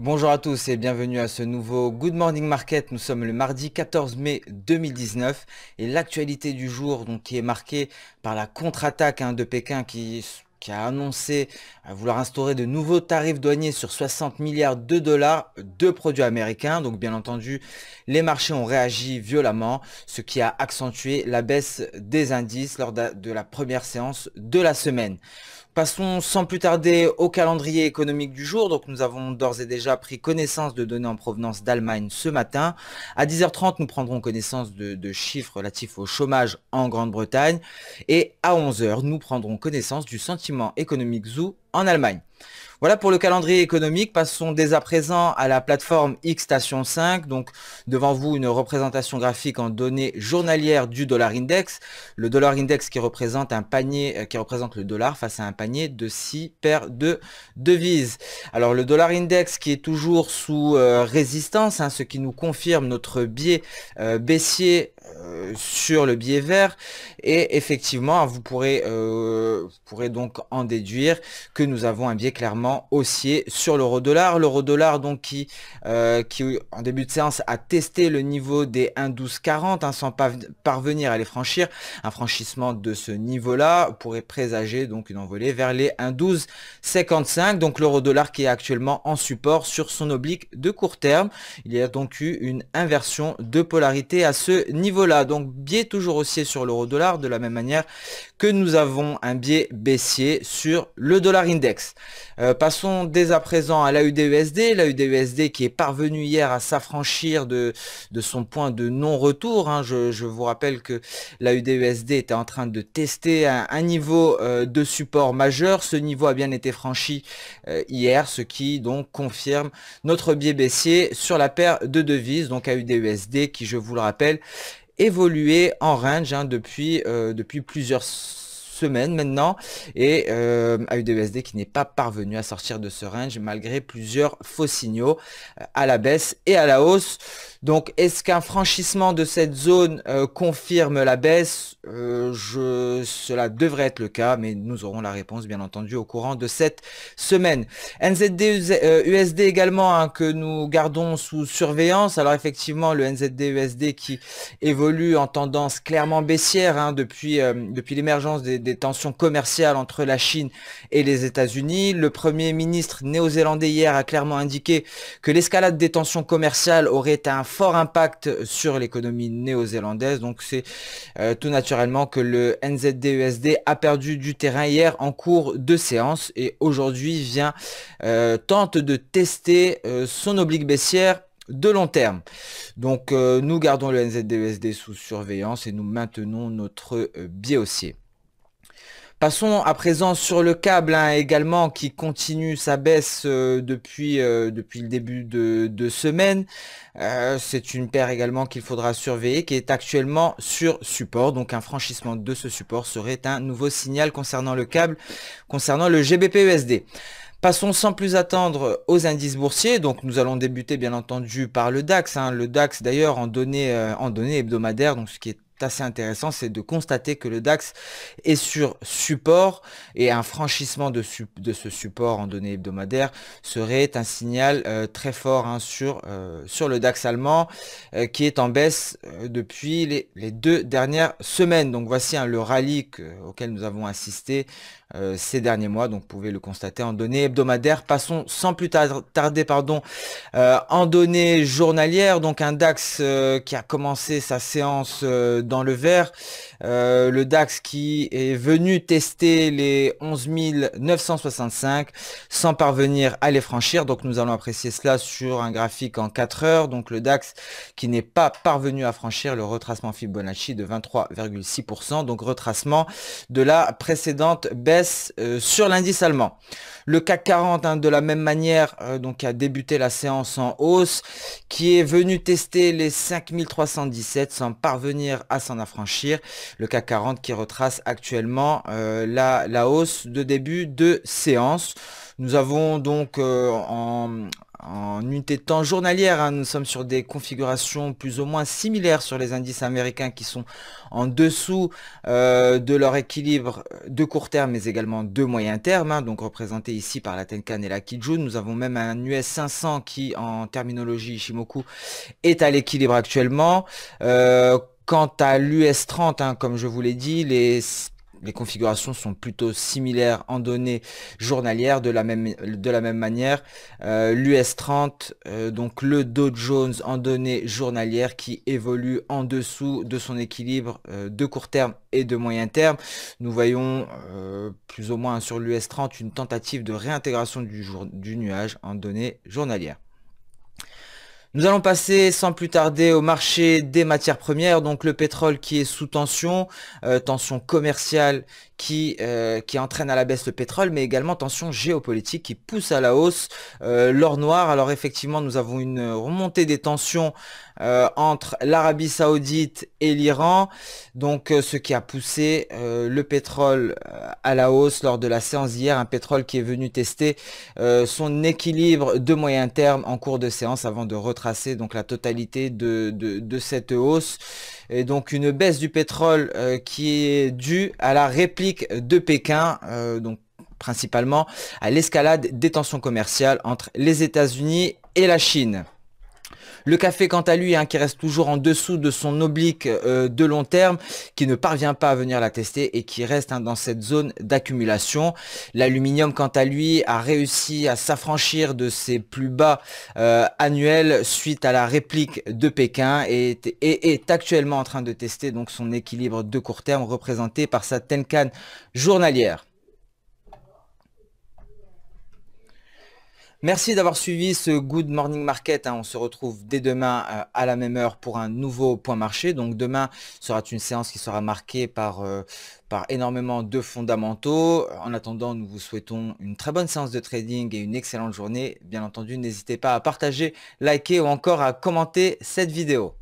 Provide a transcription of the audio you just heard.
Bonjour à tous et bienvenue à ce nouveau Good Morning Market. Nous sommes le mardi 14 mai 2019 et l'actualité du jour qui est marquée par la contre-attaque hein, de Pékin qui, qui a annoncé vouloir instaurer de nouveaux tarifs douaniers sur 60 milliards de dollars de produits américains. Donc bien entendu, les marchés ont réagi violemment, ce qui a accentué la baisse des indices lors de la première séance de la semaine. Passons sans plus tarder au calendrier économique du jour. Donc nous avons d'ores et déjà pris connaissance de données en provenance d'Allemagne ce matin. À 10h30, nous prendrons connaissance de, chiffres relatifs au chômage en Grande-Bretagne. Et à 11h, nous prendrons connaissance du sentiment économique zoo en Allemagne. Voilà pour le calendrier économique. Passons dès à présent à la plateforme Xstation 5. Donc devant vous une représentation graphique en données journalières du dollar index. Le dollar index qui représente un panier, euh, qui représente le dollar face à un panier de 6 paires de devises. Alors le dollar index qui est toujours sous euh, résistance, hein, ce qui nous confirme notre biais euh, baissier sur le biais vert. Et effectivement, vous pourrez, vous pourrez donc en déduire que nous avons un biais clairement haussier sur l'euro dollar. L'euro dollar donc qui, euh, qui en début de séance a testé le niveau des 1,1240 hein, sans parvenir à les franchir. Un franchissement de ce niveau-là pourrait présager donc une envolée vers les 1,1255. Donc l'euro dollar qui est actuellement en support sur son oblique de court terme. Il y a donc eu une inversion de polarité à ce niveau-là. Donc biais toujours haussier sur l'euro dollar de la même manière que nous avons un biais baissier sur le dollar index. Euh, passons dès à présent à l'AUDUSD, l'AUDUSD qui est parvenu hier à s'affranchir de, de, son point de non-retour. Hein. Je, vous rappelle que l'AUDUSD était en train de tester un, niveau euh, de support majeur. Ce niveau a bien été franchi euh, hier, ce qui donc confirme notre biais baissier sur la paire de devises, donc AUDUSD qui, je vous le rappelle, évoluait en range hein, depuis, euh, depuis plusieurs semaines semaine maintenant, et euh, AUDUSD e qui n'est pas parvenu à sortir de ce range malgré plusieurs faux signaux euh, à la baisse et à la hausse. Donc est-ce qu'un franchissement de cette zone euh, confirme la baisse euh, je... Cela devrait être le cas, mais nous aurons la réponse bien entendu au courant de cette semaine. NZD USD e également hein, que nous gardons sous surveillance. Alors effectivement le NZD USD e qui évolue en tendance clairement baissière hein, depuis, depuis l'émergence des des tensions commerciales entre la Chine et les États-Unis. Le Premier ministre néo-zélandais hier a clairement indiqué que l'escalade des tensions commerciales aurait un fort impact sur l'économie néo-zélandaise. Donc c'est euh, tout naturellement que le NZDESD e a perdu du terrain hier en cours de séance et aujourd'hui vient euh, tente de tester euh, son oblique baissière de long terme. Donc nous gardons le NZDESD e sous surveillance et nous maintenons notre biais haussier. Passons à présent sur le câble hein, également qui continue sa baisse euh, depuis, euh, depuis le début de, semaine. Euh, c'est une paire également qu'il faudra surveiller qui est actuellement sur support. Donc un franchissement de ce support serait un nouveau signal concernant le câble, concernant le gbp e Passons sans plus attendre aux indices boursiers. Donc nous allons débuter bien entendu par le DAX. Hein. Le DAX d'ailleurs en données, en données hebdomadaires, donc ce qui est assez intéressant, c'est de constater que le DAX est sur support et un franchissement de, de ce support en données hebdomadaires serait un signal euh, très fort hein, sur, euh, sur le DAX allemand euh, qui est en baisse depuis les, deux dernières semaines. Donc voici hein, le rallye auquel nous avons assisté ces derniers mois, donc vous pouvez le constater en données hebdomadaires. Passons sans plus tarder pardon, en données journalières, donc un DAX qui a commencé sa séance dans le vert. Euh, le DAX qui est venu tester les 11 965 sans parvenir à les franchir. Donc nous allons apprécier cela sur un graphique en 4 heures. Donc le DAX qui n'est pas parvenu à franchir le retracement Fibonacci de 23,6%. Donc retracement de la précédente baisse euh, sur l'indice allemand. Le CAC 40 hein, de la même manière euh, donc a débuté la séance en hausse qui est venu tester les 5317 sans parvenir à s'en affranchir. Le CAC 40 qui retrace actuellement euh, la, la, hausse de début de séance. Nous avons donc euh, en, unité de temps journalière, hein, nous sommes sur des configurations plus ou moins similaires sur les indices américains qui sont en dessous euh, de leur équilibre de court terme mais également de moyen terme, hein, donc représenté ici par la Tenkan et la Kijun. Nous avons même un US 500 qui en terminologie Ishimoku est à l'équilibre actuellement. Quant à l'US30, hein, comme je vous l'ai dit, les configurations sont plutôt similaires en données journalières de la même, manière. Euh, L'US30, euh, donc le Dow Jones en données journalières qui évolue en dessous de son équilibre euh, de court terme et de moyen terme. Nous voyons plus ou moins sur l'US30 une tentative de réintégration du nuage en données journalières. Nous allons passer sans plus tarder au marché des matières premières, donc le pétrole qui est sous tension, euh, tension commerciale qui, euh, qui entraîne à la baisse le pétrole, mais également tension géopolitique qui pousse à la hausse euh, l'or noir. Alors effectivement, nous avons une remontée des tensions entre l'Arabie saoudite et l'Iran, donc ce qui a poussé le pétrole à la hausse lors de la séance d'hier, un pétrole qui est venu tester son équilibre de moyen terme en cours de séance avant de retracer donc la totalité de, cette hausse. Et donc une baisse du pétrole euh, qui est due à la réplique de Pékin, euh, donc principalement à l'escalade des tensions commerciales entre les États-Unis et la Chine. Le café, quant à lui, hein, qui reste toujours en dessous de son oblique euh, de long terme, qui ne parvient pas à venir la tester et qui reste hein, dans cette zone d'accumulation. L'aluminium, quant à lui, a réussi à s'affranchir de ses plus bas euh, annuels suite à la réplique de Pékin et, est actuellement en train de tester donc son équilibre de court terme représenté par sa Tenkan journalière. Merci d'avoir suivi ce Good Morning Market. Hein. On se retrouve dès demain euh, à la même heure pour un nouveau point marché. Donc demain sera une séance qui sera marquée par, euh, par énormément de fondamentaux. En attendant, nous vous souhaitons une très bonne séance de trading et une excellente journée. Bien entendu, n'hésitez pas à partager, liker ou encore à commenter cette vidéo.